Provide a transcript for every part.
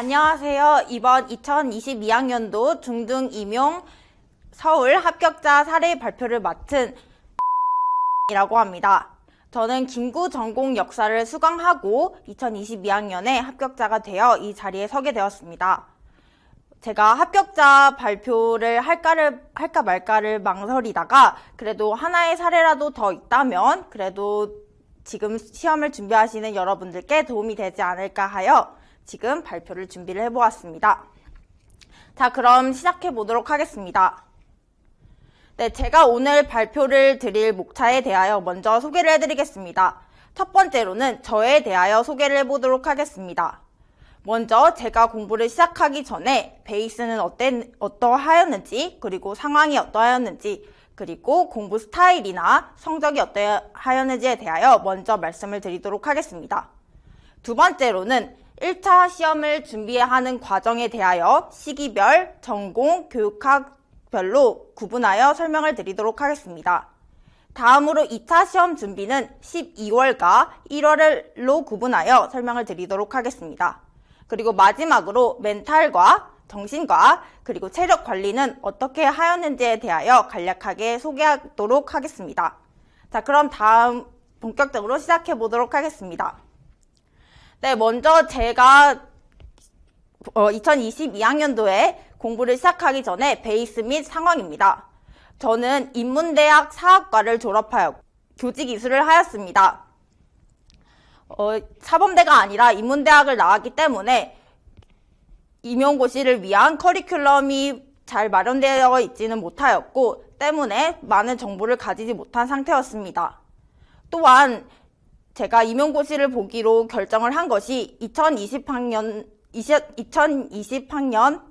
안녕하세요. 이번 2022학년도 중등 임용 서울 합격자 사례 발표를 맡은 이라고 합니다. 저는 김구 전공 역사를 수강하고 2022학년에 합격자가 되어 이 자리에 서게 되었습니다. 제가 합격자 발표를 할까를 할까 말까를 망설이다가 그래도 하나의 사례라도 더 있다면 그래도 지금 시험을 준비하시는 여러분들께 도움이 되지 않을까 하여 지금 발표를 준비를 해보았습니다. 자, 그럼 시작해 보도록 하겠습니다. 네, 제가 오늘 발표를 드릴 목차에 대하여 먼저 소개를 해드리겠습니다. 첫 번째로는 저에 대하여 소개를 해보도록 하겠습니다. 먼저 제가 공부를 시작하기 전에 베이스는 어땠, 어떠하였는지, 그리고 상황이 어떠하였는지, 그리고 공부 스타일이나 성적이 어떠하였는지에 대하여 먼저 말씀을 드리도록 하겠습니다. 두 번째로는 1차 시험을 준비하는 과정에 대하여 시기별, 전공, 교육학별로 구분하여 설명을 드리도록 하겠습니다. 다음으로 2차 시험 준비는 12월과 1월로 구분하여 설명을 드리도록 하겠습니다. 그리고 마지막으로 멘탈과 정신과 그리고 체력 관리는 어떻게 하였는지에 대하여 간략하게 소개하도록 하겠습니다. 자, 그럼 다음 본격적으로 시작해 보도록 하겠습니다. 네, 먼저 제가 어, 2022학년도에 공부를 시작하기 전에 베이스 및 상황입니다. 저는 인문대학 사학과를 졸업하여 교직 이수를 하였습니다. 어, 사범대가 아니라 인문대학을 나왔기 때문에 임용고시를 위한 커리큘럼이 잘 마련되어 있지는 못하였고 때문에 많은 정보를 가지지 못한 상태였습니다. 또한 제가 임용고시를 보기로 결정을 한 것이 2020학년 20, 2020학년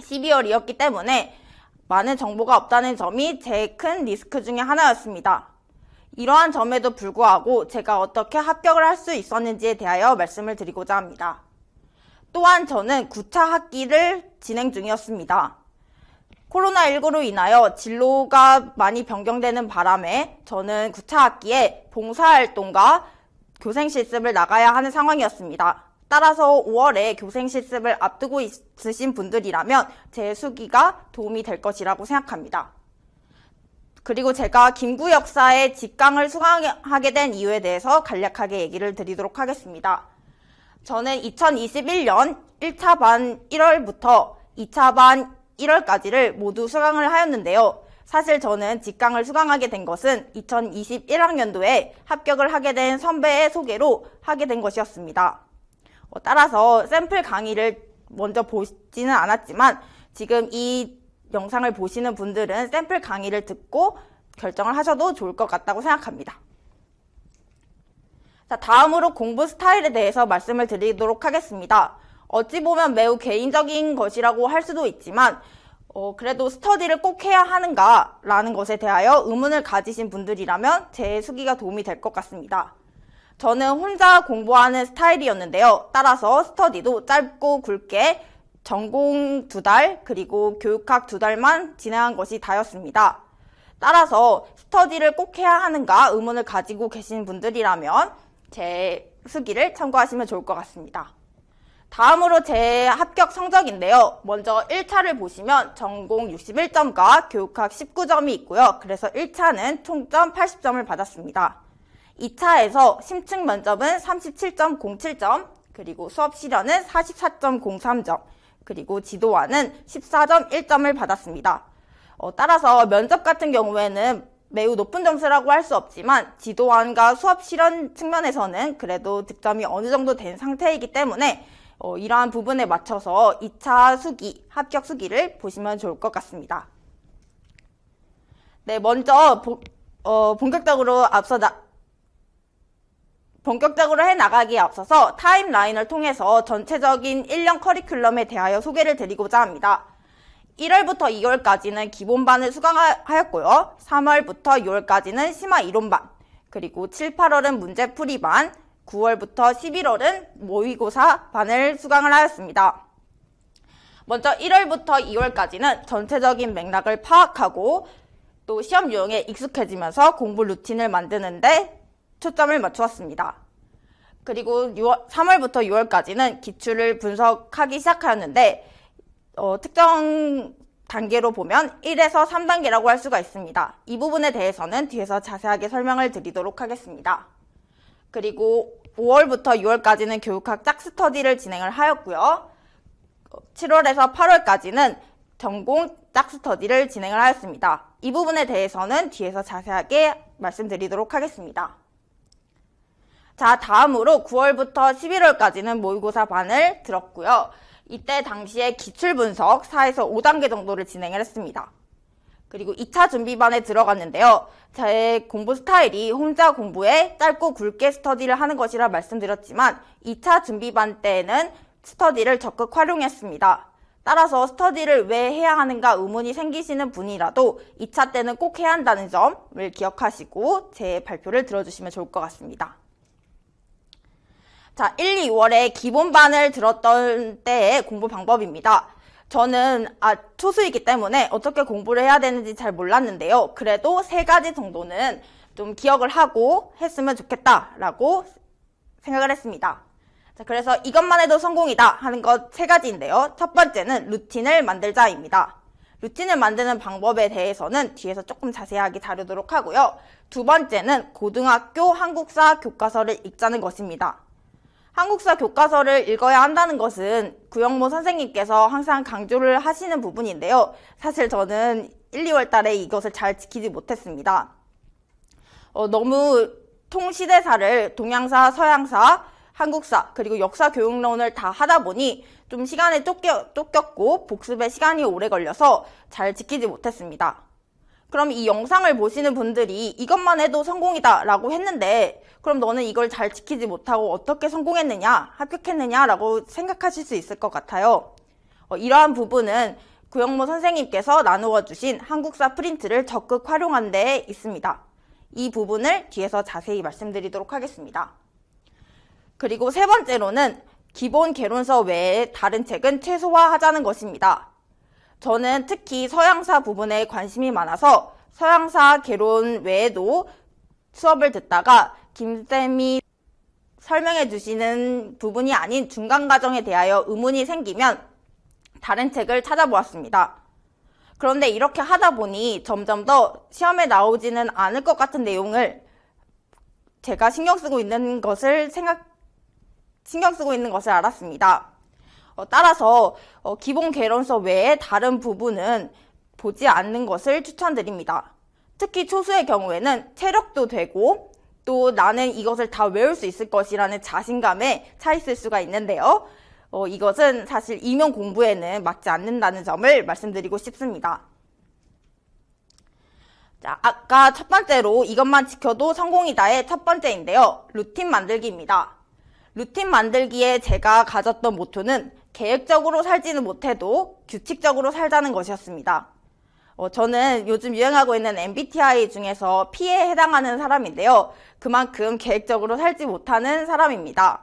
12월이었기 때문에 많은 정보가 없다는 점이 제 큰 리스크 중에 하나였습니다. 이러한 점에도 불구하고 제가 어떻게 합격을 할 수 있었는지에 대하여 말씀을 드리고자 합니다. 또한 저는 9차 학기를 진행 중이었습니다. 코로나19로 인하여 진로가 많이 변경되는 바람에 저는 9차 학기에 봉사활동과 교생 실습을 나가야 하는 상황이었습니다. 따라서 5월에 교생 실습을 앞두고 있으신 분들이라면 제 수기가 도움이 될 것이라고 생각합니다. 그리고 제가 김구 역사의 직강을 수강하게 된 이유에 대해서 간략하게 얘기를 드리도록 하겠습니다. 저는 2021년 1차 반 1월부터 2차 반 1월까지를 모두 수강을 하였는데요. 사실 저는 직강을 수강하게 된 것은 2021학년도에 합격을 하게 된 선배의 소개로 하게 된 것이었습니다. 어, 따라서 샘플 강의를 먼저 보지는 않았지만 지금 이 영상을 보시는 분들은 샘플 강의를 듣고 결정을 하셔도 좋을 것 같다고 생각합니다. 자, 다음으로 공부 스타일에 대해서 말씀을 드리도록 하겠습니다. 어찌 보면 매우 개인적인 것이라고 할 수도 있지만 어, 그래도 스터디를 꼭 해야 하는가라는 것에 대하여 의문을 가지신 분들이라면 제 수기가 도움이 될 것 같습니다. 저는 혼자 공부하는 스타일이었는데요. 따라서 스터디도 짧고 굵게 전공 두 달, 그리고 교육학 두 달만 진행한 것이 다였습니다. 따라서 스터디를 꼭 해야 하는가 의문을 가지고 계신 분들이라면 제 수기를 참고하시면 좋을 것 같습니다. 다음으로 제 합격 성적인데요. 먼저 1차를 보시면 전공 61점과 교육학 19점이 있고요. 그래서 1차는 총점 80점을 받았습니다. 2차에서 심층 면접은 37.07점, 그리고 수업 시련은 44.03점, 그리고 지도와는 14.1점을 받았습니다. 어, 따라서 면접 같은 경우에는 매우 높은 점수라고 할 수 없지만 지도안과 수업 실현 측면에서는 그래도 득점이 어느 정도 된 상태이기 때문에 어, 이러한 부분에 맞춰서 2차 수기, 합격 수기를 보시면 좋을 것 같습니다. 네, 먼저 보, 어, 본격적으로 앞서 나, 본격적으로 해나가기에 앞서서 타임라인을 통해서 전체적인 1년 커리큘럼에 대하여 소개를 드리고자 합니다. 1월부터 2월까지는 기본반을 수강하였고요. 3월부터 6월까지는 심화 이론반, 그리고 7, 8월은 문제풀이반, 9월부터 11월은 모의고사 반을 수강을 하였습니다. 먼저 1월부터 2월까지는 전체적인 맥락을 파악하고 또 시험 유형에 익숙해지면서 공부 루틴을 만드는데 초점을 맞추었습니다. 그리고 6월, 3월부터 6월까지는 기출을 분석하기 시작하였는데 어, 특정 단계로 보면 1에서 3단계라고 할 수가 있습니다. 이 부분에 대해서는 뒤에서 자세하게 설명을 드리도록 하겠습니다. 그리고 5월부터 6월까지는 교육학 짝스터디를 진행을 하였고요. 7월에서 8월까지는 전공 짝스터디를 진행을 하였습니다. 이 부분에 대해서는 뒤에서 자세하게 말씀드리도록 하겠습니다. 자, 다음으로 9월부터 11월까지는 모의고사 반을 들었고요. 이때 당시에 기출분석 4에서 5단계 정도를 진행을 했습니다. 그리고 2차 준비반에 들어갔는데요. 제 공부 스타일이 혼자 공부에 짧고 굵게 스터디를 하는 것이라 말씀드렸지만 2차 준비반 때에는 스터디를 적극 활용했습니다. 따라서 스터디를 왜 해야 하는가 의문이 생기시는 분이라도 2차 때는 꼭 해야 한다는 점을 기억하시고 제 발표를 들어주시면 좋을 것 같습니다. 자, 1, 2월에 기본반을 들었던 때의 공부 방법입니다. 저는 아, 초수이기 때문에 어떻게 공부를 해야 되는지 잘 몰랐는데요. 그래도 세 가지 정도는 좀 기억을 하고 했으면 좋겠다라고 생각을 했습니다. 자, 그래서 이것만 해도 성공이다 하는 것 세 가지인데요. 첫 번째는 루틴을 만들자입니다. 루틴을 만드는 방법에 대해서는 뒤에서 조금 자세하게 다루도록 하고요. 두 번째는 고등학교 한국사 교과서를 읽자는 것입니다. 한국사 교과서를 읽어야 한다는 것은 구영모 선생님께서 항상 강조를 하시는 부분인데요. 사실 저는 1, 2월 달에 이것을 잘 지키지 못했습니다. 어, 너무 통시대사를 동양사, 서양사, 한국사, 그리고 역사 교육론을 다 하다 보니 좀 시간에 쫓겨, 쫓겼고 복습에 시간이 오래 걸려서 잘 지키지 못했습니다. 그럼 이 영상을 보시는 분들이 이것만 해도 성공이다 라고 했는데 그럼 너는 이걸 잘 지키지 못하고 어떻게 성공했느냐 합격했느냐 라고 생각하실 수 있을 것 같아요 어, 이러한 부분은 구영모 선생님께서 나누어 주신 한국사 프린트를 적극 활용한 데에 있습니다 이 부분을 뒤에서 자세히 말씀드리도록 하겠습니다 그리고 세 번째로는 기본 개론서 외에 다른 책은 최소화하자는 것입니다 저는 특히 서양사 부분에 관심이 많아서 서양사 개론 외에도 수업을 듣다가 김쌤이 설명해 주시는 부분이 아닌 중간 과정에 대하여 의문이 생기면 다른 책을 찾아보았습니다. 그런데 이렇게 하다 보니 점점 더 시험에 나오지는 않을 것 같은 내용을 제가 신경 쓰고 있는 것을 생각, 신경 쓰고 있는 것을 알았습니다. 어, 따라서 어, 기본 개론서 외에 다른 부분은 보지 않는 것을 추천드립니다. 특히 초수의 경우에는 체력도 되고 또 나는 이것을 다 외울 수 있을 것이라는 자신감에 차 있을 수가 있는데요. 어, 이것은 사실 이면 공부에는 맞지 않는다는 점을 말씀드리고 싶습니다. 자, 아까 첫 번째로 이것만 지켜도 성공이다의 첫 번째인데요. 루틴 만들기입니다. 루틴 만들기에 제가 가졌던 모토는 계획적으로 살지는 못해도 규칙적으로 살자는 것이었습니다. 어, 저는 요즘 유행하고 있는 MBTI 중에서 P에 해당하는 사람인데요. 그만큼 계획적으로 살지 못하는 사람입니다.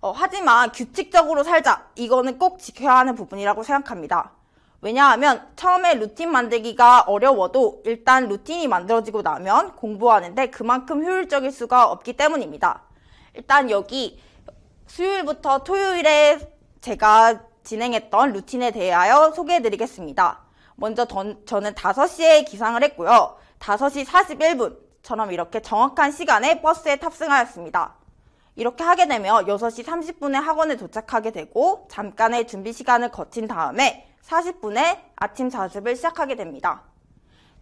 어, 하지만 규칙적으로 살자. 이거는 꼭 지켜야 하는 부분이라고 생각합니다. 왜냐하면 처음에 루틴 만들기가 어려워도 일단 루틴이 만들어지고 나면 공부하는데 그만큼 효율적일 수가 없기 때문입니다. 일단 여기 수요일부터 토요일에 제가 진행했던 루틴에 대하여 소개해드리겠습니다. 먼저 던, 저는 5시에 기상을 했고요. 5시 41분처럼 이렇게 정확한 시간에 버스에 탑승하였습니다. 이렇게 하게 되면 6시 30분에 학원에 도착하게 되고 잠깐의 준비 시간을 거친 다음에 40분에 아침 자습을 시작하게 됩니다.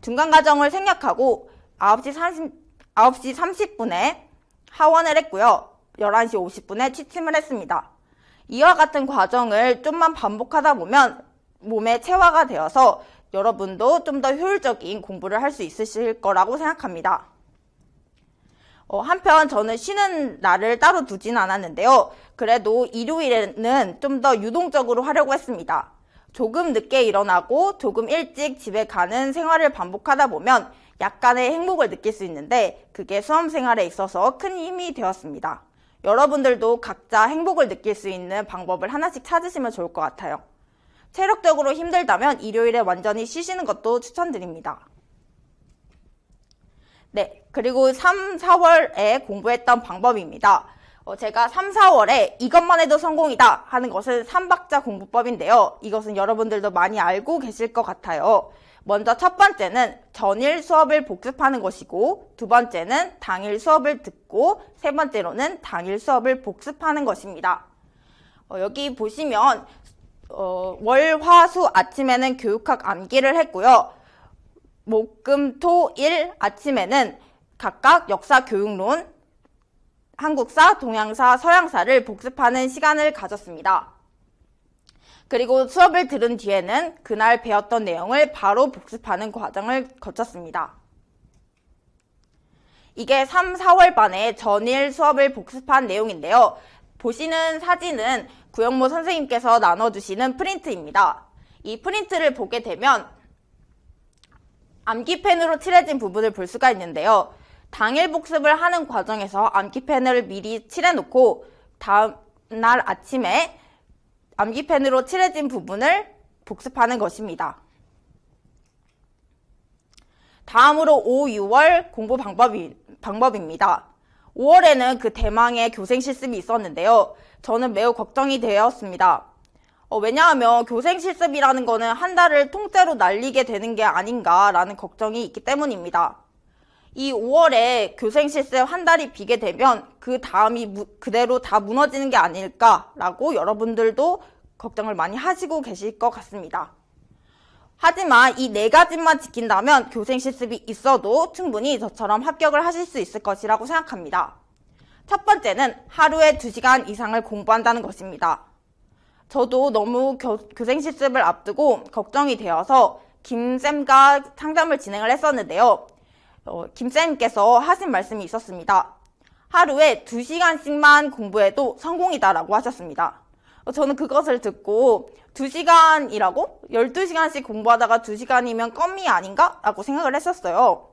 중간 과정을 생략하고 9시, 30, 9시 30분에 하원을 했고요. 11시 50분에 취침을 했습니다. 이와 같은 과정을 좀만 반복하다 보면 몸에 체화가 되어서 여러분도 좀 더 효율적인 공부를 할 수 있으실 거라고 생각합니다. 어, 한편 저는 쉬는 날을 따로 두진 않았는데요. 그래도 일요일에는 좀 더 유동적으로 하려고 했습니다. 조금 늦게 일어나고 조금 일찍 집에 가는 생활을 반복하다 보면 약간의 행복을 느낄 수 있는데 그게 수험생활에 있어서 큰 힘이 되었습니다. 여러분들도 각자 행복을 느낄 수 있는 방법을 하나씩 찾으시면 좋을 것 같아요. 체력적으로 힘들다면 일요일에 완전히 쉬시는 것도 추천드립니다. 네, 그리고 3, 4월에 공부했던 방법입니다. 어, 제가 3, 4월에 이것만 해도 성공이다 하는 것은 3박자 공부법인데요. 이것은 여러분들도 많이 알고 계실 것 같아요. 먼저 첫 번째는 전일 수업을 복습하는 것이고 두 번째는 당일 수업을 듣고 세 번째로는 당일 수업을 복습하는 것입니다. 어, 여기 보시면 어, 월, 화, 수 아침에는 교육학 암기를 했고요. 목, 금, 토, 일 아침에는 각각 역사 교육론, 한국사, 동양사, 서양사를 복습하는 시간을 가졌습니다. 그리고 수업을 들은 뒤에는 그날 배웠던 내용을 바로 복습하는 과정을 거쳤습니다. 이게 3, 4월 반에 전일 수업을 복습한 내용인데요. 보시는 사진은 구영모 선생님께서 나눠주시는 프린트입니다. 이 프린트를 보게 되면 암기펜으로 칠해진 부분을 볼 수가 있는데요. 당일 복습을 하는 과정에서 암기펜을 미리 칠해놓고 다음날 아침에 암기펜으로 칠해진 부분을 복습하는 것입니다. 다음으로 5, 6월 공부 방법이, 방법입니다. 5월에는 그 대망의 교생 실습이 있었는데요. 저는 매우 걱정이 되었습니다. 어, 왜냐하면 교생 실습이라는 거는 한 달을 통째로 날리게 되는 게 아닌가라는 걱정이 있기 때문입니다. 이 5월에 교생 실세 한 달이 비게 되면 그 다음이 무, 그대로 다 무너지는 게 아닐까라고 여러분들도 걱정을 많이 하시고 계실 것 같습니다. 하지만 이 네 가지만 지킨다면 교생 실습이 있어도 충분히 저처럼 합격을 하실 수 있을 것이라고 생각합니다. 첫 번째는 하루에 2시간 이상을 공부한다는 것입니다. 저도 너무 교, 교생 실습을 앞두고 걱정이 되어서 김쌤과 상담을 진행을 했었는데요. 어, 김쌤께서 하신 말씀이 있었습니다. 하루에 2시간씩만 공부해도 성공이다라고 하셨습니다. 어, 저는 그것을 듣고 2시간이라고? 12시간씩 공부하다가 2시간이면 껌이 아닌가? 라고 생각을 했었어요. 어,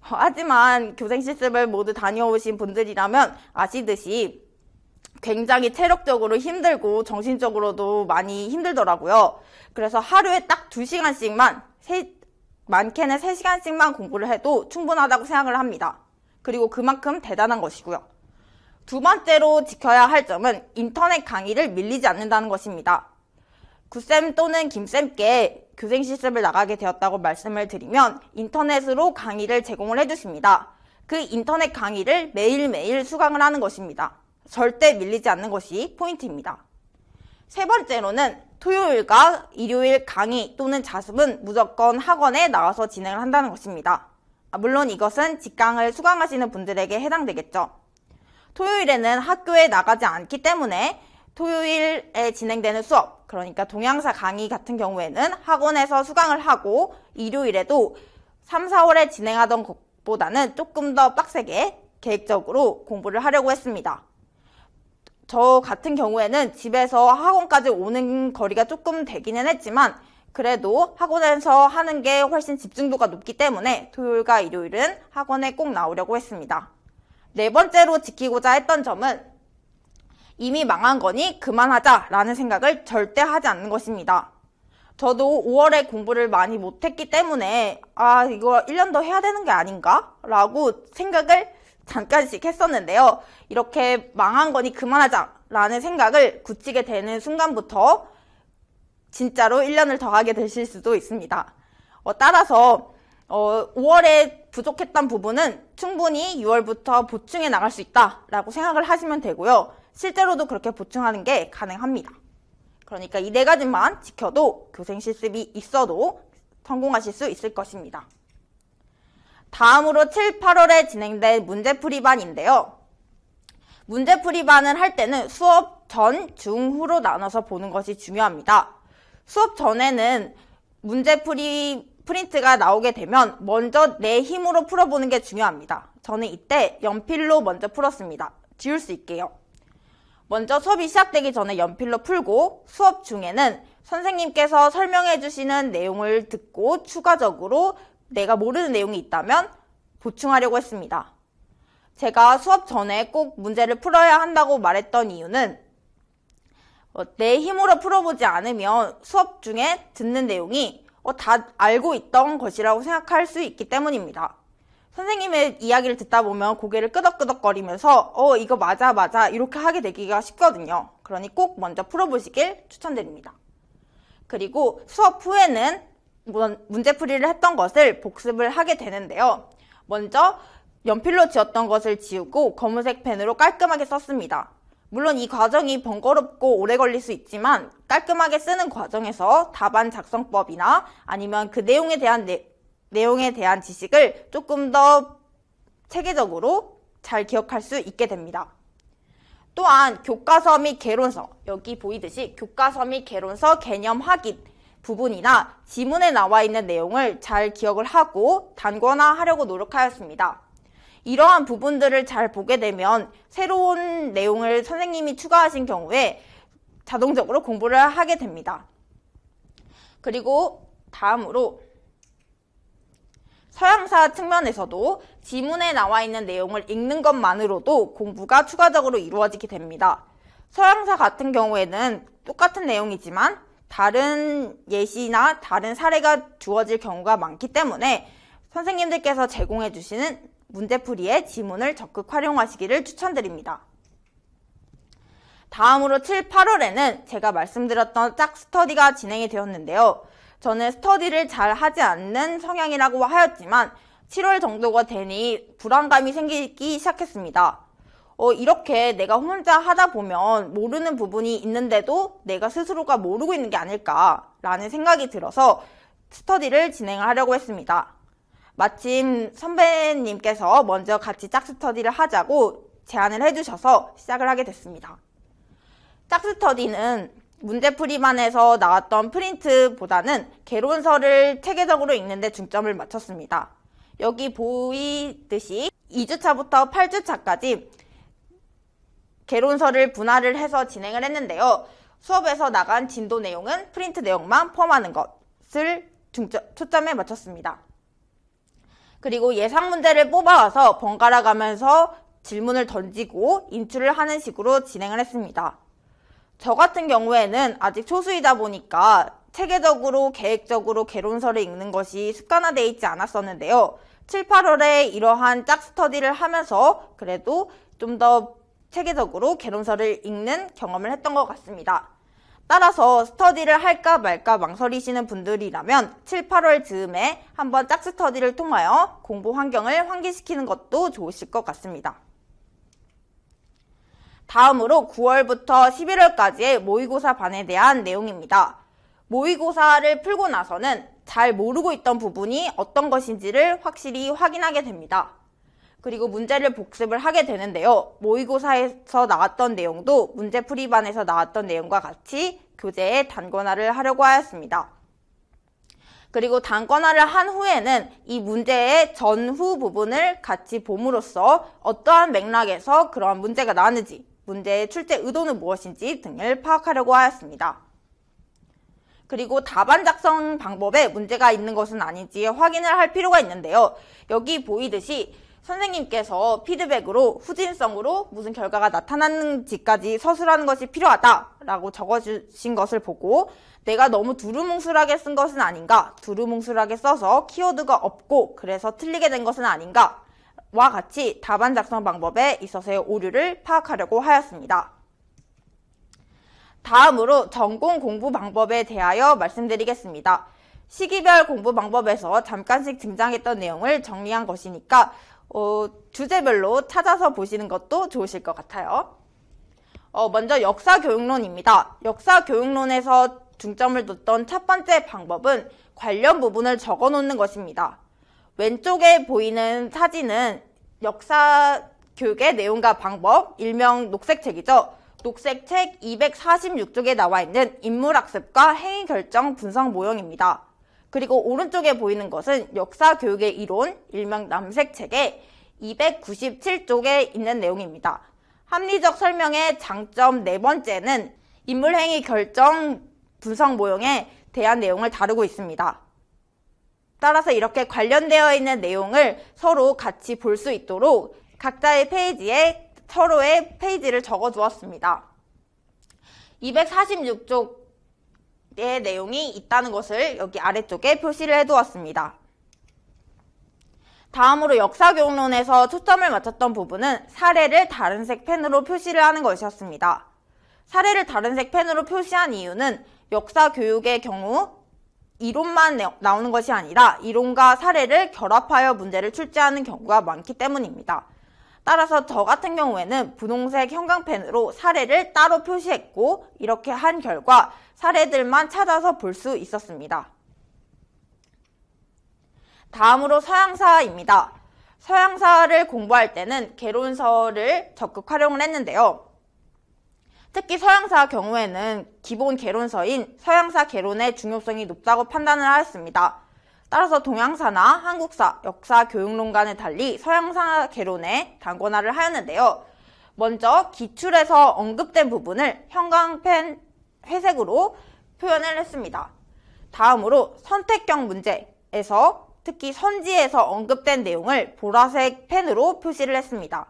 하지만 교생 실습을 모두 다녀오신 분들이라면 아시듯이 굉장히 체력적으로 힘들고 정신적으로도 많이 힘들더라고요. 그래서 하루에 딱 2시간씩만 많게는 3시간씩만 공부를 해도 충분하다고 생각을 합니다. 그리고 그만큼 대단한 것이고요. 두 번째로 지켜야 할 점은 인터넷 강의를 밀리지 않는다는 것입니다. 구쌤 또는 김쌤께 교생 실습을 나가게 되었다고 말씀을 드리면 인터넷으로 강의를 제공을 해주십니다. 그 인터넷 강의를 매일매일 수강을 하는 것입니다. 절대 밀리지 않는 것이 포인트입니다. 세 번째로는 토요일과 일요일 강의 또는 자습은 무조건 학원에 나와서 진행을 한다는 것입니다. 아, 물론 이것은 직강을 수강하시는 분들에게 해당되겠죠. 토요일에는 학교에 나가지 않기 때문에 토요일에 진행되는 수업, 그러니까 동양사 강의 같은 경우에는 학원에서 수강을 하고 일요일에도 3, 4월에 진행하던 것보다는 조금 더 빡세게 계획적으로 공부를 하려고 했습니다. 저 같은 경우에는 집에서 학원까지 오는 거리가 조금 되기는 했지만 그래도 학원에서 하는 게 훨씬 집중도가 높기 때문에 토요일과 일요일은 학원에 꼭 나오려고 했습니다. 네 번째로 지키고자 했던 점은 이미 망한 거니 그만하자라는 생각을 절대 하지 않는 것입니다. 저도 5월에 공부를 많이 못했기 때문에 아 이거 1년 더 해야 되는 게 아닌가? 라고 생각을 잠깐씩 했었는데요. 이렇게 망한 거니 그만하자라는 생각을 굳히게 되는 순간부터 진짜로 1년을 더 하게 되실 수도 있습니다. 어, 따라서 어, 5월에 부족했던 부분은 충분히 6월부터 보충해 나갈 수 있다라고 생각을 하시면 되고요. 실제로도 그렇게 보충하는 게 가능합니다. 그러니까 이 네 가지만 지켜도 교생 실습이 있어도 성공하실 수 있을 것입니다. 다음으로 7, 8월에 진행된 문제풀이반인데요. 문제풀이반을 할 때는 수업 전, 중, 후로 나눠서 보는 것이 중요합니다. 수업 전에는 문제풀이 프린트가 나오게 되면 먼저 내 힘으로 풀어보는 게 중요합니다. 저는 이때 연필로 먼저 풀었습니다. 지울 수 있게요. 먼저 수업이 시작되기 전에 연필로 풀고 수업 중에는 선생님께서 설명해 주시는 내용을 듣고 추가적으로 내가 모르는 내용이 있다면 보충하려고 했습니다. 제가 수업 전에 꼭 문제를 풀어야 한다고 말했던 이유는 어, 내 힘으로 풀어보지 않으면 수업 중에 듣는 내용이 어, 다 알고 있던 것이라고 생각할 수 있기 때문입니다. 선생님의 이야기를 듣다 보면 고개를 끄덕끄덕거리면서 어 이거 맞아 맞아 이렇게 하게 되기가 쉽거든요. 그러니 꼭 먼저 풀어보시길 추천드립니다. 그리고 수업 후에는 문제풀이를 했던 것을 복습을 하게 되는데요. 먼저 연필로 지었던 것을 지우고 검은색 펜으로 깔끔하게 썼습니다. 물론 이 과정이 번거롭고 오래 걸릴 수 있지만 깔끔하게 쓰는 과정에서 답안 작성법이나 아니면 그 내용에 대한 내, 내용에 대한 지식을 조금 더 체계적으로 잘 기억할 수 있게 됩니다. 또한 교과서 및 개론서 여기 보이듯이 교과서 및 개론서 개념 확인 부분이나 지문에 나와 있는 내용을 잘 기억을 하고 단권화하려고 노력하였습니다. 이러한 부분들을 잘 보게 되면 새로운 내용을 선생님이 추가하신 경우에 자동적으로 공부를 하게 됩니다. 그리고 다음으로 서양사 측면에서도 지문에 나와 있는 내용을 읽는 것만으로도 공부가 추가적으로 이루어지게 됩니다. 서양사 같은 경우에는 똑같은 내용이지만 다른 예시나 다른 사례가 주어질 경우가 많기 때문에 선생님들께서 제공해 주시는 문제풀이의 지문을 적극 활용하시기를 추천드립니다. 다음으로 7, 8월에는 제가 말씀드렸던 짝 스터디가 진행이 되었는데요. 저는 스터디를 잘 하지 않는 성향이라고 하였지만 7월 정도가 되니 불안감이 생기기 시작했습니다. 어, 이렇게 내가 혼자 하다 보면 모르는 부분이 있는데도 내가 스스로가 모르고 있는 게 아닐까라는 생각이 들어서 스터디를 진행하려고 했습니다. 마침 선배님께서 먼저 같이 짝스터디를 하자고 제안을 해주셔서 시작을 하게 됐습니다. 짝스터디는 문제풀이만에서 나왔던 프린트보다는 개론서를 체계적으로 읽는데 중점을 맞췄습니다. 여기 보이듯이 2주차부터 8주차까지 개론서를 분할을 해서 진행을 했는데요. 수업에서 나간 진도 내용은 프린트 내용만 포함하는 것을 중점, 초점에 맞췄습니다. 그리고 예상 문제를 뽑아와서 번갈아 가면서 질문을 던지고 인출을 하는 식으로 진행을 했습니다. 저 같은 경우에는 아직 초수이다 보니까 체계적으로 계획적으로 개론서를 읽는 것이 습관화되어 있지 않았었는데요. 7, 8월에 이러한 짝 스터디를 하면서 그래도 좀더 체계적으로 개론서를 읽는 경험을 했던 것 같습니다. 따라서 스터디를 할까 말까 망설이시는 분들이라면 7, 8월 즈음에 한번 짝스터디를 통하여 공부 환경을 환기시키는 것도 좋으실 것 같습니다. 다음으로 9월부터 11월까지의 모의고사 반에 대한 내용입니다. 모의고사를 풀고 나서는 잘 모르고 있던 부분이 어떤 것인지를 확실히 확인하게 됩니다. 그리고 문제를 복습을 하게 되는데요. 모의고사에서 나왔던 내용도 문제 풀이반에서 나왔던 내용과 같이 교재에 단권화를 하려고 하였습니다. 그리고 단권화를 한 후에는 이 문제의 전후 부분을 같이 봄으로써 어떠한 맥락에서 그러한 문제가 나는지, 문제의 출제 의도는 무엇인지 등을 파악하려고 하였습니다. 그리고 답안 작성 방법에 문제가 있는 것은 아닌지 확인을 할 필요가 있는데요. 여기 보이듯이 선생님께서 피드백으로 후진성으로 무슨 결과가 나타났는지까지 서술하는 것이 필요하다라고 적어주신 것을 보고 내가 너무 두루뭉술하게 쓴 것은 아닌가 두루뭉술하게 써서 키워드가 없고 그래서 틀리게 된 것은 아닌가 와 같이 답안 작성 방법에 있어서의 오류를 파악하려고 하였습니다. 다음으로 전공 공부 방법에 대하여 말씀드리겠습니다. 시기별 공부 방법에서 잠깐씩 등장했던 내용을 정리한 것이니까 어, 주제별로 찾아서 보시는 것도 좋으실 것 같아요. 어, 먼저 역사교육론입니다. 역사교육론에서 중점을 뒀던 첫 번째 방법은 관련 부분을 적어 놓는 것입니다. 왼쪽에 보이는 사진은 역사 교육의 내용과 방법, 일명 녹색책이죠. 녹색책 246쪽에 나와 있는 인물학습과 행위결정 분석 모형입니다. 그리고 오른쪽에 보이는 것은 역사 교육의 이론, 일명 남색책의 297쪽에 있는 내용입니다. 합리적 설명의 장점 네 번째는 인물행위 결정 분석 모형에 대한 내용을 다루고 있습니다. 따라서 이렇게 관련되어 있는 내용을 서로 같이 볼 수 있도록 각자의 페이지에 서로의 페이지를 적어 두었습니다. 246쪽 의 내용이 있다는 것을 여기 아래쪽에 표시를 해두었습니다. 다음으로 역사 교육론에서 초점을 맞췄던 부분은 사례를 다른 색 펜으로 표시를 하는 것이었습니다. 사례를 다른 색 펜으로 표시한 이유는 역사 교육의 경우 이론만 나오는 것이 아니라 이론과 사례를 결합하여 문제를 출제하는 경우가 많기 때문입니다. 따라서 저 같은 경우에는 분홍색 형광펜으로 사례를 따로 표시했고 이렇게 한 결과 사례들만 찾아서 볼 수 있었습니다. 다음으로 서양사입니다. 서양사를 공부할 때는 개론서를 적극 활용을 했는데요. 특히 서양사 경우에는 기본 개론서인 서양사 개론의 중요성이 높다고 판단을 하였습니다. 따라서 동양사나 한국사, 역사, 교육론과는 달리 서양사 개론의 단권화를 하였는데요. 먼저 기출에서 언급된 부분을 형광펜 회색으로 표현을 했습니다. 다음으로 선택형 문제에서 특히 선지에서 언급된 내용을 보라색 펜으로 표시를 했습니다.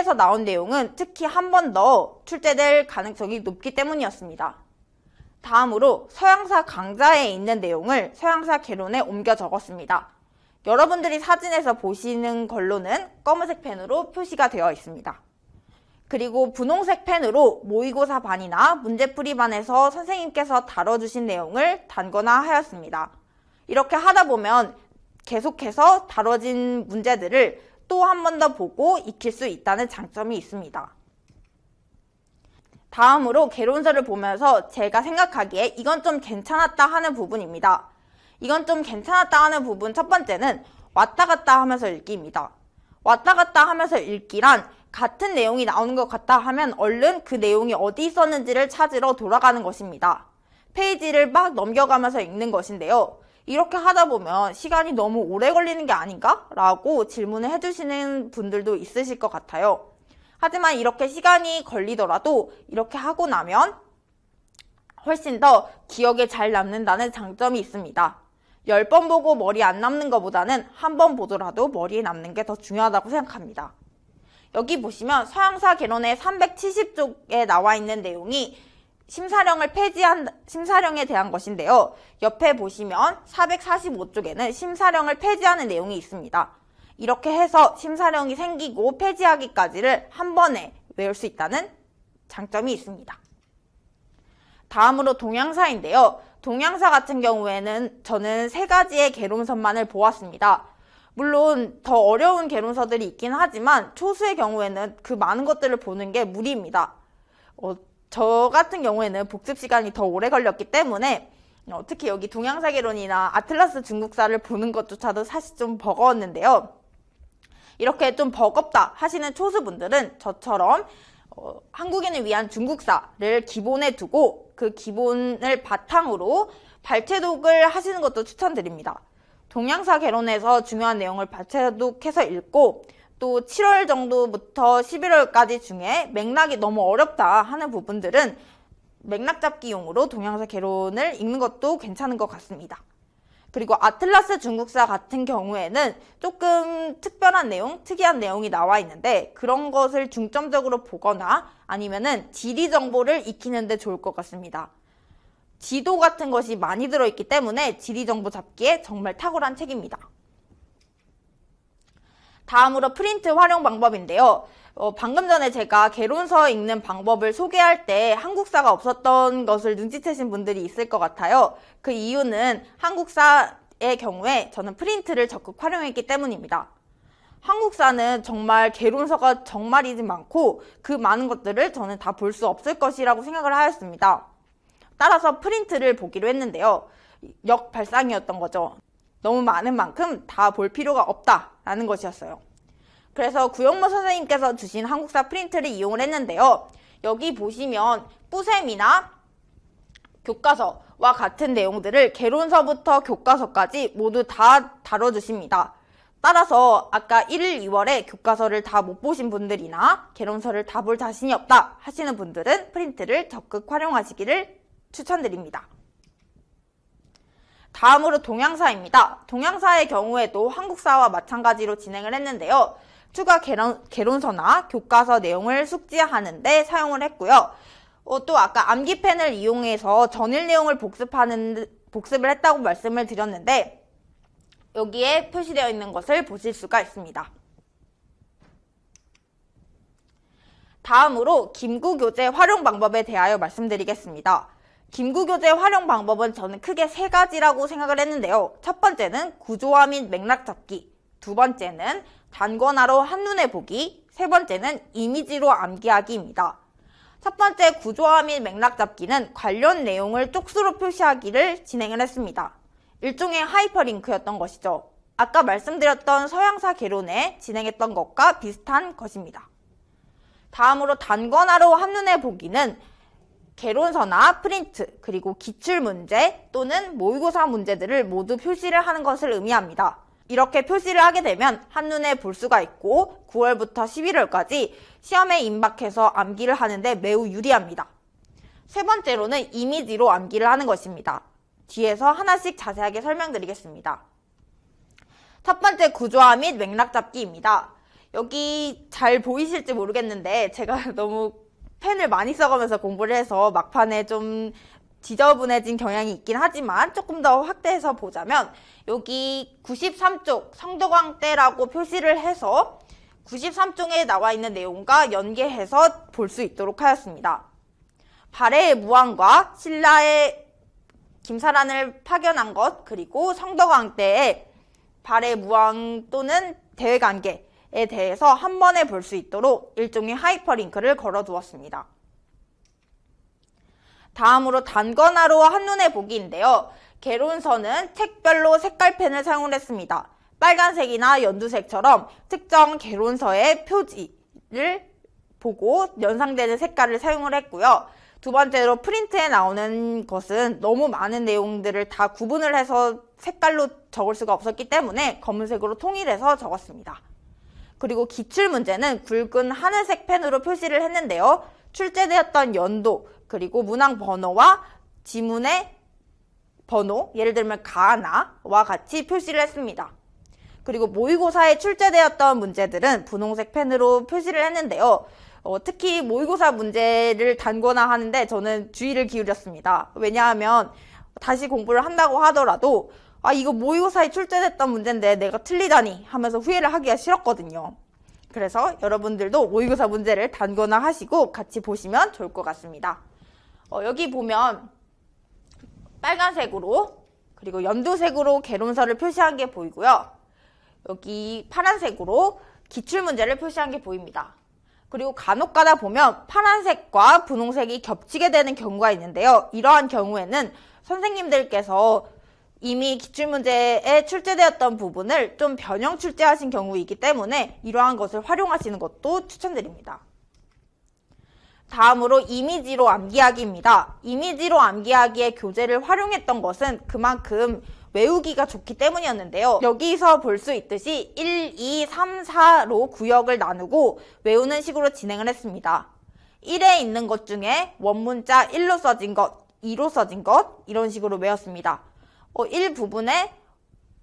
선지에서 나온 내용은 특히 한 번 더 출제될 가능성이 높기 때문이었습니다. 다음으로 서양사 강좌에 있는 내용을 서양사 개론에 옮겨 적었습니다. 여러분들이 사진에서 보시는 걸로는 검은색 펜으로 표시가 되어 있습니다. 그리고 분홍색 펜으로 모의고사 반이나 문제풀이 반에서 선생님께서 다뤄주신 내용을 단거나 하였습니다. 이렇게 하다 보면 계속해서 다뤄진 문제들을 또 한 번 더 보고 익힐 수 있다는 장점이 있습니다. 다음으로 개론서를 보면서 제가 생각하기에 이건 좀 괜찮았다 하는 부분입니다. 이건 좀 괜찮았다 하는 부분 첫 번째는 왔다 갔다 하면서 읽기입니다. 왔다 갔다 하면서 읽기란 같은 내용이 나오는 것 같다 하면 얼른 그 내용이 어디 있었는지를 찾으러 돌아가는 것입니다. 페이지를 막 넘겨가면서 읽는 것인데요. 이렇게 하다 보면 시간이 너무 오래 걸리는 게 아닌가? 라고 질문을 해주시는 분들도 있으실 것 같아요. 하지만 이렇게 시간이 걸리더라도 이렇게 하고 나면 훨씬 더 기억에 잘 남는다는 장점이 있습니다. 10번 보고 머리 안 남는 것보다는 한 번 보더라도 머리에 남는 게 더 중요하다고 생각합니다. 여기 보시면 서양사 개론의 370쪽에 나와 있는 내용이 심사령을 폐지한 심사령에 대한 것인데요. 옆에 보시면 445쪽에는 심사령을 폐지하는 내용이 있습니다. 이렇게 해서 심사령이 생기고 폐지하기까지를 한 번에 외울 수 있다는 장점이 있습니다. 다음으로 동양사인데요. 동양사 같은 경우에는 저는 세 가지의 개론선만을 보았습니다. 물론 더 어려운 개론서들이 있긴 하지만 초수의 경우에는 그 많은 것들을 보는 게 무리입니다. 어, 저 같은 경우에는 복습 시간이 더 오래 걸렸기 때문에 어, 특히 여기 동양사계론이나 아틀라스 중국사를 보는 것조차도 사실 좀 버거웠는데요. 이렇게 좀 버겁다 하시는 초수분들은 저처럼 어, 한국인을 위한 중국사를 기본에 두고 그 기본을 바탕으로 발췌독을 하시는 것도 추천드립니다. 동양사 개론에서 중요한 내용을 발췌독해서 읽고 또 7월 정도부터 11월까지 중에 맥락이 너무 어렵다 하는 부분들은 맥락 잡기용으로 동양사 개론을 읽는 것도 괜찮은 것 같습니다. 그리고 아틀라스 중국사 같은 경우에는 조금 특별한 내용, 특이한 내용이 나와 있는데 그런 것을 중점적으로 보거나 아니면은 지리 정보를 익히는데 좋을 것 같습니다. 지도 같은 것이 많이 들어있기 때문에 지리정보 잡기에 정말 탁월한 책입니다. 다음으로 프린트 활용 방법인데요. 어, 방금 전에 제가 개론서 읽는 방법을 소개할 때 한국사가 없었던 것을 눈치채신 분들이 있을 것 같아요. 그 이유는 한국사의 경우에 저는 프린트를 적극 활용했기 때문입니다. 한국사는 정말 개론서가 정말이지 많고 그 많은 것들을 저는 다 볼 수 없을 것이라고 생각을 하였습니다. 따라서 프린트를 보기로 했는데요. 역발상이었던 거죠. 너무 많은 만큼 다 볼 필요가 없다라는 것이었어요. 그래서 구영모 선생님께서 주신 한국사 프린트를 이용을 했는데요. 여기 보시면 뿌셈이나 교과서와 같은 내용들을 개론서부터 교과서까지 모두 다 다뤄주십니다. 따라서 아까 1 2월에 교과서를 다 못 보신 분들이나 개론서를 다 볼 자신이 없다 하시는 분들은 프린트를 적극 활용하시기를 추천드립니다. 다음으로 동양사입니다. 동양사의 경우에도 한국사와 마찬가지로 진행을 했는데요. 추가 개론, 개론서나 교과서 내용을 숙지하는데 사용을 했고요. 어, 또 아까 암기펜을 이용해서 전일 내용을 복습하는 복습을 했다고 말씀을 드렸는데 여기에 표시되어 있는 것을 보실 수가 있습니다. 다음으로 김구 교재 활용 방법에 대하여 말씀드리겠습니다. 김구교재 활용 방법은 저는 크게 세 가지라고 생각을 했는데요. 첫 번째는 구조화 및 맥락 잡기, 두 번째는 단권화로 한눈에 보기, 세 번째는 이미지로 암기하기입니다. 첫 번째 구조화 및 맥락 잡기는 관련 내용을 쪽수로 표시하기를 진행을 했습니다. 일종의 하이퍼링크였던 것이죠. 아까 말씀드렸던 서양사 개론에 진행했던 것과 비슷한 것입니다. 다음으로 단권화로 한눈에 보기는 개론서나 프린트, 그리고 기출문제 또는 모의고사 문제들을 모두 표시를 하는 것을 의미합니다. 이렇게 표시를 하게 되면 한눈에 볼 수가 있고 9월부터 11월까지 시험에 임박해서 암기를 하는데 매우 유리합니다. 세 번째로는 이미지로 암기를 하는 것입니다. 뒤에서 하나씩 자세하게 설명드리겠습니다. 첫 번째 구조화 및 맥락 잡기입니다. 여기 잘 보이실지 모르겠는데 제가 너무 펜을 많이 써가면서 공부를 해서 막판에 좀 지저분해진 경향이 있긴 하지만 조금 더 확대해서 보자면 여기 93쪽 성도광대라고 표시를 해서 93쪽에 나와 있는 내용과 연계해서 볼 수 있도록 하였습니다. 발해의 무왕과 신라의 김사란을 파견한 것 그리고 성덕왕 때의 발해 무왕 또는 대외관계 에 대해서 한 번에 볼 수 있도록 일종의 하이퍼링크를 걸어두었습니다. 다음으로 단건화로 한눈에 보기인데요. 개론서는 책별로 색깔펜을 사용했습니다. 빨간색이나 연두색처럼 특정 개론서의 표지를 보고 연상되는 색깔을 사용을 했고요. 두 번째로 프린트에 나오는 것은 너무 많은 내용들을 다 구분을 해서 색깔로 적을 수가 없었기 때문에 검은색으로 통일해서 적었습니다. 그리고 기출 문제는 굵은 하늘색 펜으로 표시를 했는데요. 출제되었던 연도, 그리고 문항 번호와 지문의 번호, 예를 들면 가나와 같이 표시를 했습니다. 그리고 모의고사에 출제되었던 문제들은 분홍색 펜으로 표시를 했는데요. 어, 특히 모의고사 문제를 단거나 하는데 저는 주의를 기울였습니다. 왜냐하면 다시 공부를 한다고 하더라도 아 이거 모의고사에 출제됐던 문제인데 내가 틀리다니 하면서 후회를 하기가 싫었거든요. 그래서 여러분들도 모의고사 문제를 단거나 하시고 같이 보시면 좋을 것 같습니다. 어, 여기 보면 빨간색으로 그리고 연두색으로 개론서를 표시한 게 보이고요. 여기 파란색으로 기출문제를 표시한 게 보입니다. 그리고 간혹가다 보면 파란색과 분홍색이 겹치게 되는 경우가 있는데요. 이러한 경우에는 선생님들께서 이미 기출문제에 출제되었던 부분을 좀 변형 출제하신 경우이기 때문에 이러한 것을 활용하시는 것도 추천드립니다. 다음으로 이미지로 암기하기입니다. 이미지로 암기하기에 교재를 활용했던 것은 그만큼 외우기가 좋기 때문이었는데요. 여기서 볼 수 있듯이 1, 2, 3, 4로 구역을 나누고 외우는 식으로 진행을 했습니다. 1에 있는 것 중에 원문자 1로 써진 것, 2로 써진 것 이런 식으로 외웠습니다. 어, 일부분에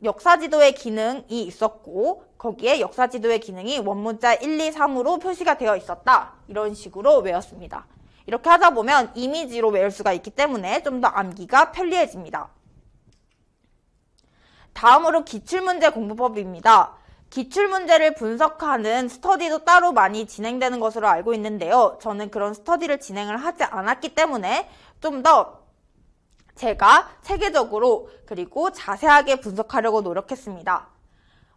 역사지도의 기능이 있었고 거기에 역사지도의 기능이 원문자 1, 2, 3으로 표시가 되어 있었다. 이런 식으로 외웠습니다. 이렇게 하다 보면 이미지로 외울 수가 있기 때문에 좀 더 암기가 편리해집니다. 다음으로 기출문제 공부법입니다. 기출문제를 분석하는 스터디도 따로 많이 진행되는 것으로 알고 있는데요. 저는 그런 스터디를 진행을 하지 않았기 때문에 좀더 제가 체계적으로 그리고 자세하게 분석하려고 노력했습니다.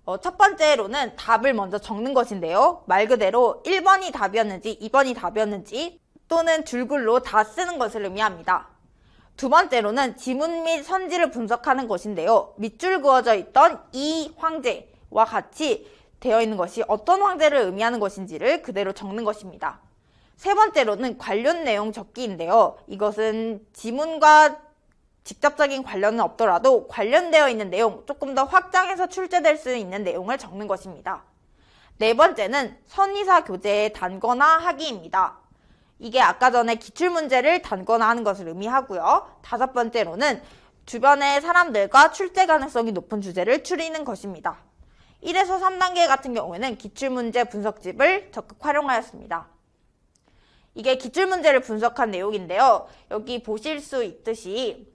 어, 첫 번째로는 답을 먼저 적는 것인데요. 말 그대로 1번이 답이었는지 2번이 답이었는지 또는 줄글로 다 쓰는 것을 의미합니다. 두 번째로는 지문 및 선지를 분석하는 것인데요. 밑줄 그어져 있던 이 황제와 같이 되어 있는 것이 어떤 황제를 의미하는 것인지를 그대로 적는 것입니다. 세 번째로는 관련 내용 적기인데요. 이것은 지문과 직접적인 관련은 없더라도 관련되어 있는 내용, 조금 더 확장해서 출제될 수 있는 내용을 적는 것입니다. 네 번째는 선의사 교재의 단거나 하기입니다. 이게 아까 전에 기출문제를 단거나 하는 것을 의미하고요. 다섯 번째로는 주변의 사람들과 출제 가능성이 높은 주제를 추리는 것입니다. 1에서 3단계 같은 경우에는 기출문제 분석집을 적극 활용하였습니다. 이게 기출문제를 분석한 내용인데요. 여기 보실 수 있듯이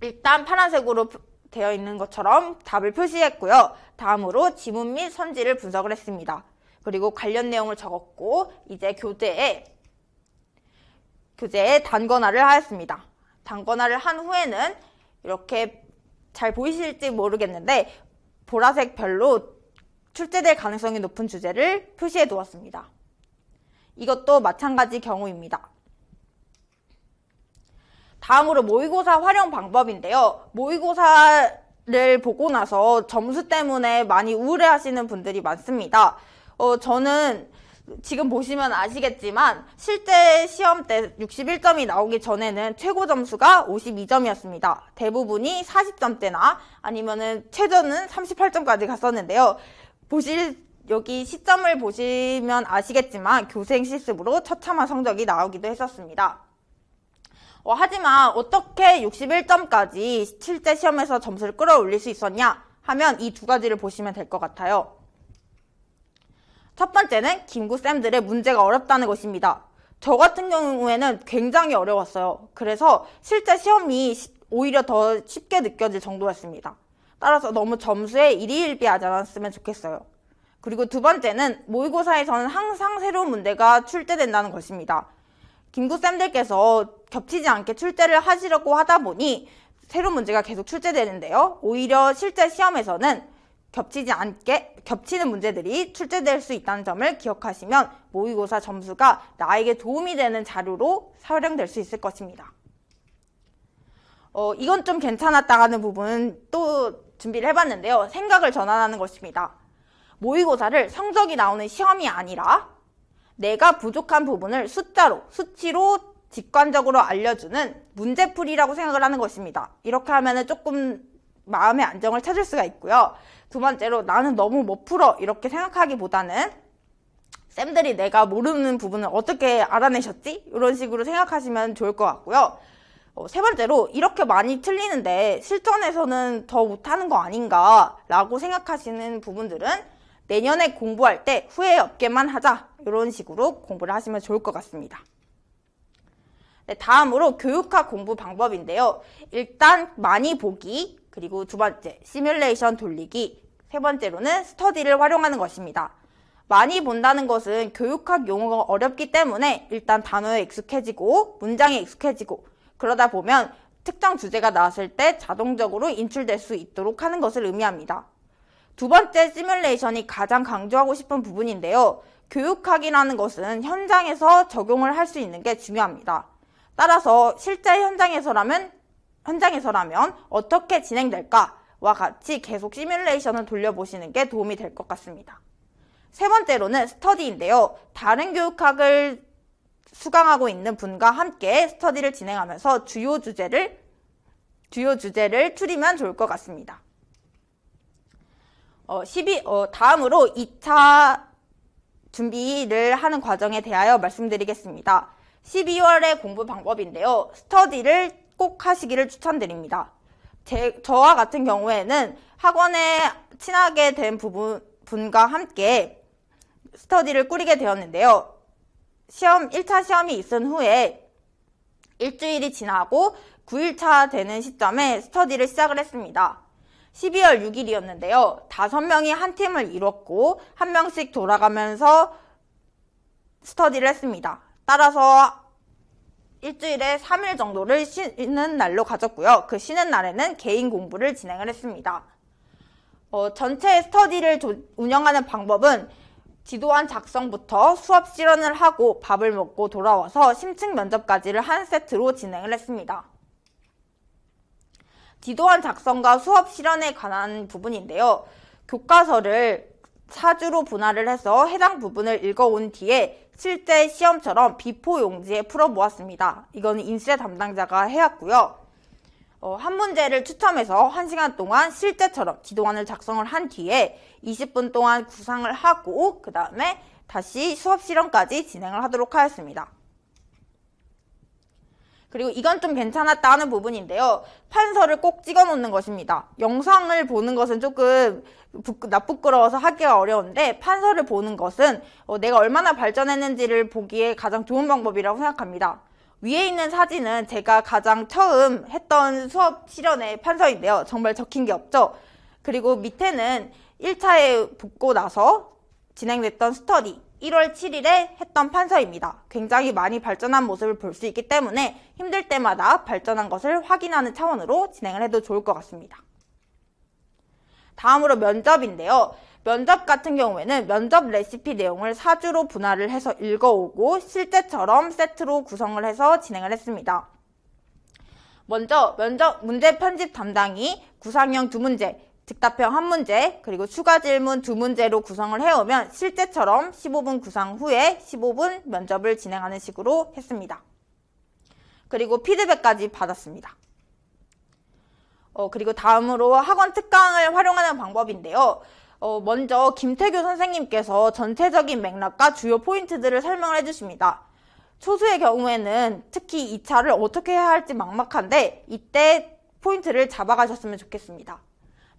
일단 파란색으로 되어 있는 것처럼 답을 표시했고요. 다음으로 지문 및 선지를 분석을 했습니다. 그리고 관련 내용을 적었고 이제 교재에 교재에 단권화를 하였습니다. 단권화를 한 후에는 이렇게 잘 보이실지 모르겠는데 보라색 별로 출제될 가능성이 높은 주제를 표시해 두었습니다. 이것도 마찬가지 경우입니다. 다음으로 모의고사 활용 방법인데요. 모의고사를 보고 나서 점수 때문에 많이 우울해하시는 분들이 많습니다. 어, 저는 지금 보시면 아시겠지만 실제 시험 때 61점이 나오기 전에는 최고 점수가 52점이었습니다. 대부분이 40점대나 아니면은 최저는 38점까지 갔었는데요. 보실 여기 시점을 보시면 아시겠지만 교생 실습으로 처참한 성적이 나오기도 했었습니다. 어, 하지만 어떻게 61점까지 실제 시험에서 점수를 끌어올릴 수 있었냐 하면 이 두 가지를 보시면 될 것 같아요. 첫 번째는 김구쌤들의 문제가 어렵다는 것입니다. 저 같은 경우에는 굉장히 어려웠어요. 그래서 실제 시험이 오히려 더 쉽게 느껴질 정도였습니다. 따라서 너무 점수에 일희일비하지 않았으면 좋겠어요. 그리고 두 번째는 모의고사에서는 항상 새로운 문제가 출제된다는 것입니다. 김구쌤들께서 겹치지 않게 출제를 하시려고 하다 보니 새로운 문제가 계속 출제되는데요. 오히려 실제 시험에서는 겹치지 않게 겹치는 문제들이 출제될 수 있다는 점을 기억하시면 모의고사 점수가 나에게 도움이 되는 자료로 활용될 수 있을 것입니다. 어, 이건 좀 괜찮았다 하는 부분 또 준비를 해봤는데요. 생각을 전환하는 것입니다. 모의고사를 성적이 나오는 시험이 아니라 내가 부족한 부분을 숫자로, 수치로 직관적으로 알려주는 문제풀이라고 생각을 하는 것입니다. 이렇게 하면 조금 마음의 안정을 찾을 수가 있고요. 두 번째로 나는 너무 못 풀어 이렇게 생각하기보다는 쌤들이 내가 모르는 부분을 어떻게 알아내셨지? 이런 식으로 생각하시면 좋을 것 같고요. 어, 세 번째로 이렇게 많이 틀리는데 실전에서는 더 못하는 거 아닌가 라고 생각하시는 부분들은 내년에 공부할 때 후회 없게만 하자 이런 식으로 공부를 하시면 좋을 것 같습니다. 네, 다음으로 교육학 공부 방법인데요. 일단 많이 보기, 그리고 두 번째 시뮬레이션 돌리기, 세 번째로는 스터디를 활용하는 것입니다. 많이 본다는 것은 교육학 용어가 어렵기 때문에 일단 단어에 익숙해지고 문장에 익숙해지고 그러다 보면 특정 주제가 나왔을 때 자동적으로 인출될 수 있도록 하는 것을 의미합니다. 두 번째 시뮬레이션이 가장 강조하고 싶은 부분인데요. 교육학이라는 것은 현장에서 적용을 할 수 있는 게 중요합니다. 따라서 실제 현장에서라면 현장에서라면 어떻게 진행될까와 같이 계속 시뮬레이션을 돌려보시는 게 도움이 될 것 같습니다. 세 번째로는 스터디인데요. 다른 교육학을 수강하고 있는 분과 함께 스터디를 진행하면서 주요 주제를 주요 주제를 추리면 좋을 것 같습니다. 어, 12, 어, 다음으로 2차 준비를 하는 과정에 대하여 말씀드리겠습니다. 12월의 공부 방법인데요. 스터디를 꼭 하시기를 추천드립니다. 제, 저와 같은 경우에는 학원에 친하게 된 부분, 분과 함께 스터디를 꾸리게 되었는데요. 시험, 1차 시험이 있은 후에 일주일이 지나고 9일차 되는 시점에 스터디를 시작을 했습니다. 12월 6일이었는데요. 5명이 한 팀을 이뤘고 한 명씩 돌아가면서 스터디를 했습니다. 따라서 일주일에 3일 정도를 쉬는 날로 가졌고요. 그 쉬는 날에는 개인 공부를 진행을 했습니다. 어, 전체 스터디를 조, 운영하는 방법은 지도안 작성부터 수업 실현을 하고 밥을 먹고 돌아와서 심층 면접까지를 한 세트로 진행을 했습니다. 디도안 작성과 수업 실현에 관한 부분인데요. 교과서를 사주로 분할을 해서 해당 부분을 읽어온 뒤에 실제 시험처럼 비포 용지에 풀어 보았습니다 이거는 인쇄 담당자가 해왔고요. 어, 한 문제를 추첨해서 1시간 동안 실제처럼 지도안을 작성을 한 뒤에 20분 동안 구상을 하고 그 다음에 다시 수업 실험까지 진행을 하도록 하였습니다. 그리고 이건 좀 괜찮았다 하는 부분인데요. 판서를 꼭 찍어 놓는 것입니다. 영상을 보는 것은 조금 나쁘끄러워서 하기가 어려운데 판서를 보는 것은 어, 내가 얼마나 발전했는지를 보기에 가장 좋은 방법이라고 생각합니다. 위에 있는 사진은 제가 가장 처음 했던 수업 실현의 판서인데요. 정말 적힌 게 없죠. 그리고 밑에는 1차에 붙고 나서 진행됐던 스터디 1월 7일에 했던 판서입니다. 굉장히 많이 발전한 모습을 볼 수 있기 때문에 힘들 때마다 발전한 것을 확인하는 차원으로 진행을 해도 좋을 것 같습니다. 다음으로 면접인데요. 면접 같은 경우에는 면접 레시피 내용을 사주로 분할을 해서 읽어오고 실제처럼 세트로 구성을 해서 진행을 했습니다. 먼저 면접 문제 편집 담당이 구상형 두 문제, 즉답형 한 문제, 그리고 추가 질문 두 문제로 구성을 해오면 실제처럼 15분 구상 후에 15분 면접을 진행하는 식으로 했습니다. 그리고 피드백까지 받았습니다. 어, 그리고 다음으로 학원 특강을 활용하는 방법인데요. 어, 먼저 김태규 선생님께서 전체적인 맥락과 주요 포인트들을 설명을 해주십니다. 초수의 경우에는 특히 2차를 어떻게 해야 할지 막막한데 이때 포인트를 잡아가셨으면 좋겠습니다.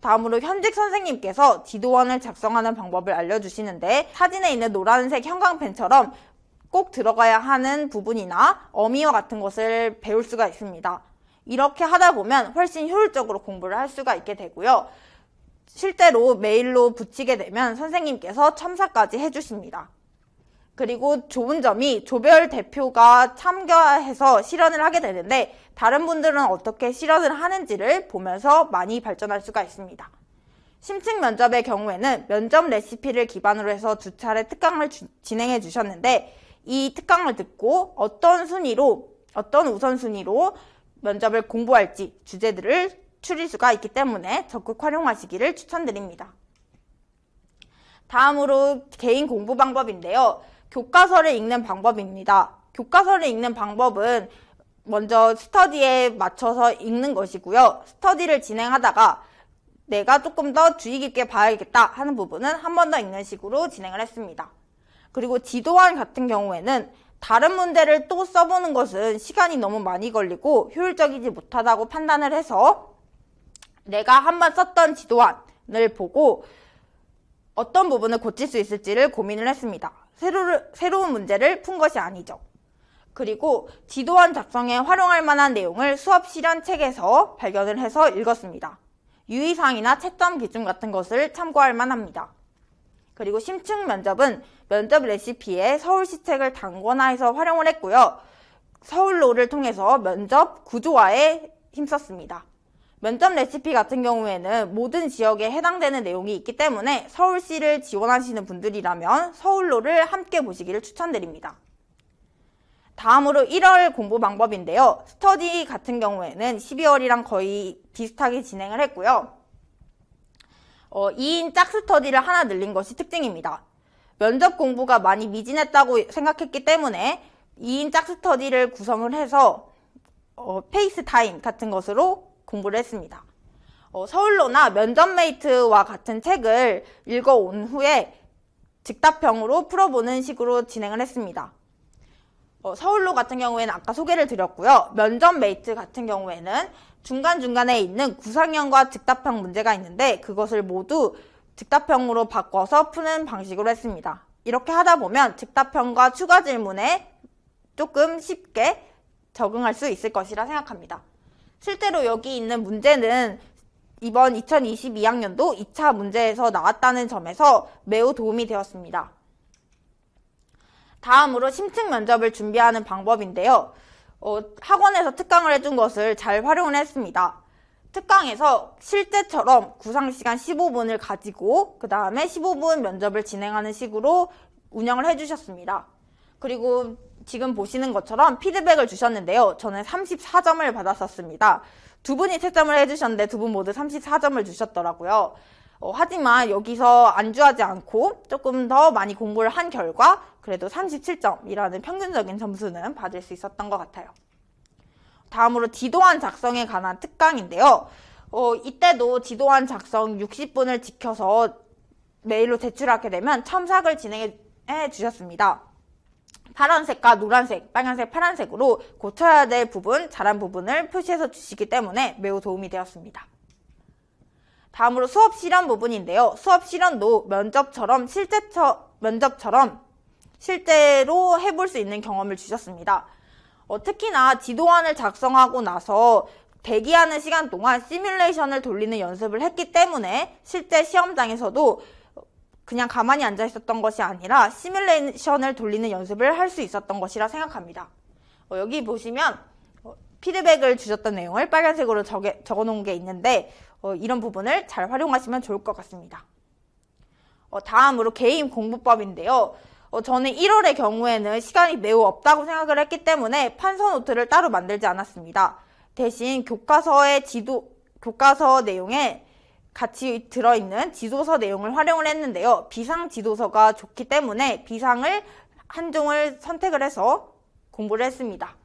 다음으로 현직 선생님께서 지도원을 작성하는 방법을 알려주시는데 사진에 있는 노란색 형광펜처럼 꼭 들어가야 하는 부분이나 어미와 같은 것을 배울 수가 있습니다. 이렇게 하다 보면 훨씬 효율적으로 공부를 할 수가 있게 되고요. 실제로 메일로 붙이게 되면 선생님께서 첨삭까지 해주십니다. 그리고 좋은 점이 조별 대표가 참가해서 실현을 하게 되는데 다른 분들은 어떻게 실현을 하는지를 보면서 많이 발전할 수가 있습니다. 심층 면접의 경우에는 면접 레시피를 기반으로 해서 두 차례 특강을 주, 진행해 주셨는데 이 특강을 듣고 어떤 순위로 어떤 우선순위로 면접을 공부할지 주제들을 추릴 수가 있기 때문에 적극 활용하시기를 추천드립니다. 다음으로 개인 공부 방법인데요. 교과서를 읽는 방법입니다. 교과서를 읽는 방법은 먼저 스터디에 맞춰서 읽는 것이고요. 스터디를 진행하다가 내가 조금 더 주의 깊게 봐야겠다 하는 부분은 한 번 더 읽는 식으로 진행을 했습니다. 그리고 지도안 같은 경우에는 다른 문제를 또 써보는 것은 시간이 너무 많이 걸리고 효율적이지 못하다고 판단을 해서 내가 한 번 썼던 지도안을 보고 어떤 부분을 고칠 수 있을지를 고민을 했습니다. 새로를, 새로운 문제를 푼 것이 아니죠. 그리고 지도안 작성에 활용할 만한 내용을 수업 실현 책에서 발견을 해서 읽었습니다. 유의사항이나 채점 기준 같은 것을 참고할 만합니다. 그리고 심층 면접은 면접 레시피에 서울시 책을 단권화해서 활용을 했고요. 서울로를 통해서 면접 구조화에 힘썼습니다. 면접 레시피 같은 경우에는 모든 지역에 해당되는 내용이 있기 때문에 서울시를 지원하시는 분들이라면 서울로를 함께 보시기를 추천드립니다. 다음으로 1월 공부 방법인데요. 스터디 같은 경우에는 12월이랑 거의 비슷하게 진행을 했고요. 어, 2인 짝 스터디를 하나 늘린 것이 특징입니다. 면접 공부가 많이 미진했다고 생각했기 때문에 2인 짝 스터디를 구성을 해서 어, 페이스 타임 같은 것으로 공부를 했습니다. 어, 서울로나 면접메이트와 같은 책을 읽어온 후에 직답형으로 풀어보는 식으로 진행을 했습니다. 어, 서울로 같은 경우에는 아까 소개를 드렸고요. 면접메이트 같은 경우에는 중간중간에 있는 구상형과 직답형 문제가 있는데 그것을 모두 직답형으로 바꿔서 푸는 방식으로 했습니다. 이렇게 하다 보면 직답형과 추가 질문에 조금 쉽게 적응할 수 있을 것이라 생각합니다. 실제로 여기 있는 문제는 이번 2022학년도 2차 문제에서 나왔다는 점에서 매우 도움이 되었습니다. 다음으로 심층 면접을 준비하는 방법인데요. 어, 학원에서 특강을 해준 것을 잘 활용을 했습니다. 특강에서 실제처럼 구상시간 15분을 가지고 그 다음에 15분 면접을 진행하는 식으로 운영을 해주셨습니다. 그리고 지금 보시는 것처럼 피드백을 주셨는데요. 저는 34점을 받았었습니다. 두 분이 채점을 해주셨는데 두 분 모두 34점을 주셨더라고요. 어, 하지만 여기서 안주하지 않고 조금 더 많이 공부를 한 결과 그래도 37점이라는 평균적인 점수는 받을 수 있었던 것 같아요. 다음으로 지도안 작성에 관한 특강인데요. 어, 이때도 지도안 작성 60분을 지켜서 메일로 제출하게 되면 첨삭을 진행해 주셨습니다. 파란색과 노란색, 빨간색, 파란색으로 고쳐야 될 부분, 잘한 부분을 표시해서 주시기 때문에 매우 도움이 되었습니다. 다음으로 수업 실현 부분인데요. 수업 실현도 면접처럼 실제처, 면접처럼 실제로 해볼 수 있는 경험을 주셨습니다. 어, 특히나 지도안을 작성하고 나서 대기하는 시간 동안 시뮬레이션을 돌리는 연습을 했기 때문에 실제 시험장에서도 그냥 가만히 앉아 있었던 것이 아니라 시뮬레이션을 돌리는 연습을 할 수 있었던 것이라 생각합니다. 어, 여기 보시면 어, 피드백을 주셨던 내용을 빨간색으로 적에, 적어놓은 게 있는데 어, 이런 부분을 잘 활용하시면 좋을 것 같습니다. 어, 다음으로 개인 공부법인데요. 어, 저는 1월의 경우에는 시간이 매우 없다고 생각을 했기 때문에 판서 노트를 따로 만들지 않았습니다. 대신 교과서의 지도, 교과서 내용에 같이 들어있는 지도서 내용을 활용을 했는데요. 비상 지도서가 좋기 때문에 비상을 한 종을 선택을 해서 공부를 했습니다.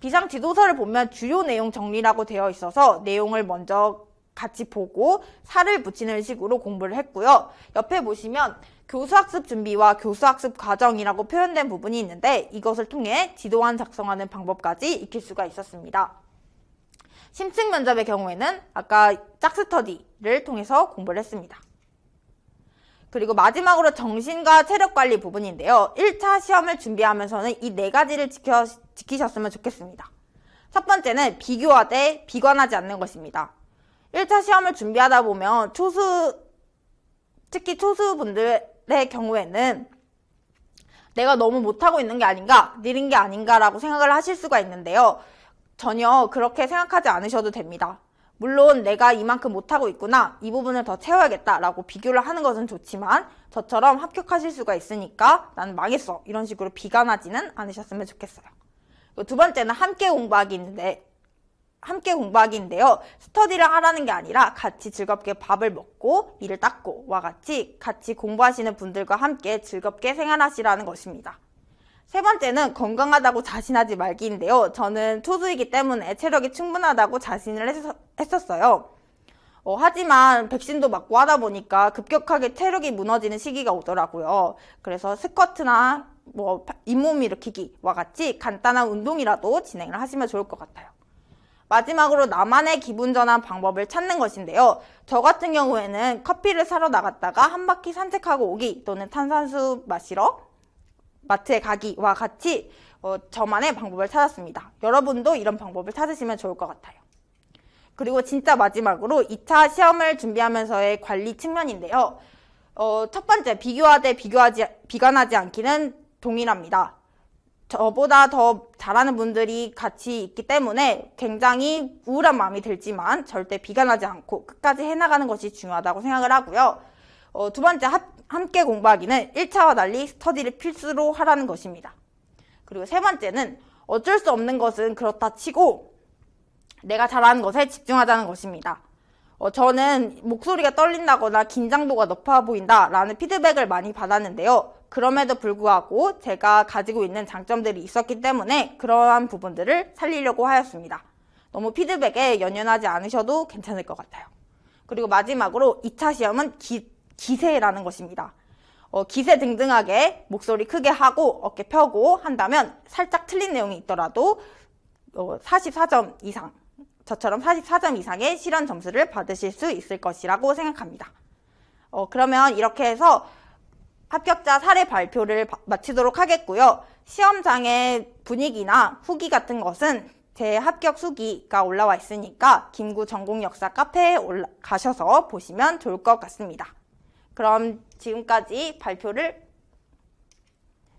비상 지도서를 보면 주요 내용 정리라고 되어 있어서 내용을 먼저 같이 보고 살을 붙이는 식으로 공부를 했고요. 옆에 보시면 교수학습 준비와 교수학습 과정이라고 표현된 부분이 있는데 이것을 통해 지도안 작성하는 방법까지 익힐 수가 있었습니다. 심층 면접의 경우에는 아까 짝스터디를 통해서 공부를 했습니다. 그리고 마지막으로 정신과 체력관리 부분인데요. 1차 시험을 준비하면서는 이 네 가지를 지켜, 지키셨으면 좋겠습니다. 첫 번째는 비교하되 비관하지 않는 것입니다. 1차 시험을 준비하다 보면 초수, 특히 초수분들의 경우에는 내가 너무 못하고 있는 게 아닌가, 느린 게 아닌가라고 생각을 하실 수가 있는데요. 전혀 그렇게 생각하지 않으셔도 됩니다. 물론 내가 이만큼 못하고 있구나 이 부분을 더 채워야겠다 라고 비교를 하는 것은 좋지만 저처럼 합격하실 수가 있으니까 나는 망했어 이런 식으로 비관하지는 않으셨으면 좋겠어요 두 번째는 함께 공부하기 인데 함께 공부하기인데요 스터디를 하라는 게 아니라 같이 즐겁게 밥을 먹고 이를 닦고와 같이 같이 공부하시는 분들과 함께 즐겁게 생활하시라는 것입니다 세 번째는 건강하다고 자신하지 말기인데요. 저는 초수이기 때문에 체력이 충분하다고 자신을 했었어요. 어, 하지만 백신도 맞고 하다 보니까 급격하게 체력이 무너지는 시기가 오더라고요. 그래서 스쿼트나 뭐 잇몸 일으키기와 같이 간단한 운동이라도 진행을 하시면 좋을 것 같아요. 마지막으로 나만의 기분 전환 방법을 찾는 것인데요. 저 같은 경우에는 커피를 사러 나갔다가 한 바퀴 산책하고 오기 또는 탄산수 마시러 마트에 가기와 같이 어, 저만의 방법을 찾았습니다. 여러분도 이런 방법을 찾으시면 좋을 것 같아요. 그리고 진짜 마지막으로 2차 시험을 준비하면서의 관리 측면인데요. 어, 첫 번째, 비교하되 비교하지, 비관하지 않기는 동일합니다. 저보다 더 잘하는 분들이 같이 있기 때문에 굉장히 우울한 마음이 들지만 절대 비관하지 않고 끝까지 해나가는 것이 중요하다고 생각을 하고요. 어, 두 번째 합, 함께 공부하기는 1차와 달리 스터디를 필수로 하라는 것입니다. 그리고 세 번째는 어쩔 수 없는 것은 그렇다 치고 내가 잘하는 것에 집중하자는 것입니다. 어, 저는 목소리가 떨린다거나 긴장도가 높아 보인다 라는 피드백을 많이 받았는데요. 그럼에도 불구하고 제가 가지고 있는 장점들이 있었기 때문에 그러한 부분들을 살리려고 하였습니다. 너무 피드백에 연연하지 않으셔도 괜찮을 것 같아요. 그리고 마지막으로 2차 시험은 기, 기세라는 것입니다. 어, 기세 등등하게 목소리 크게 하고 어깨 펴고 한다면 살짝 틀린 내용이 있더라도 어, 44점 이상 저처럼 44점 이상의 실현 점수를 받으실 수 있을 것이라고 생각합니다. 어, 그러면 이렇게 해서 합격자 사례 발표를 마치도록 하겠고요. 시험장의 분위기나 후기 같은 것은 제 합격 수기가 올라와 있으니까 김구 전공 역사 카페에 올라 가셔서 보시면 좋을 것 같습니다. 그럼 지금까지 발표를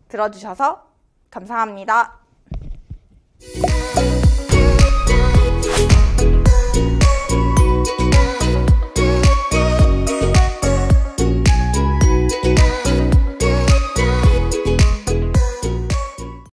들어주셔서 감사합니다.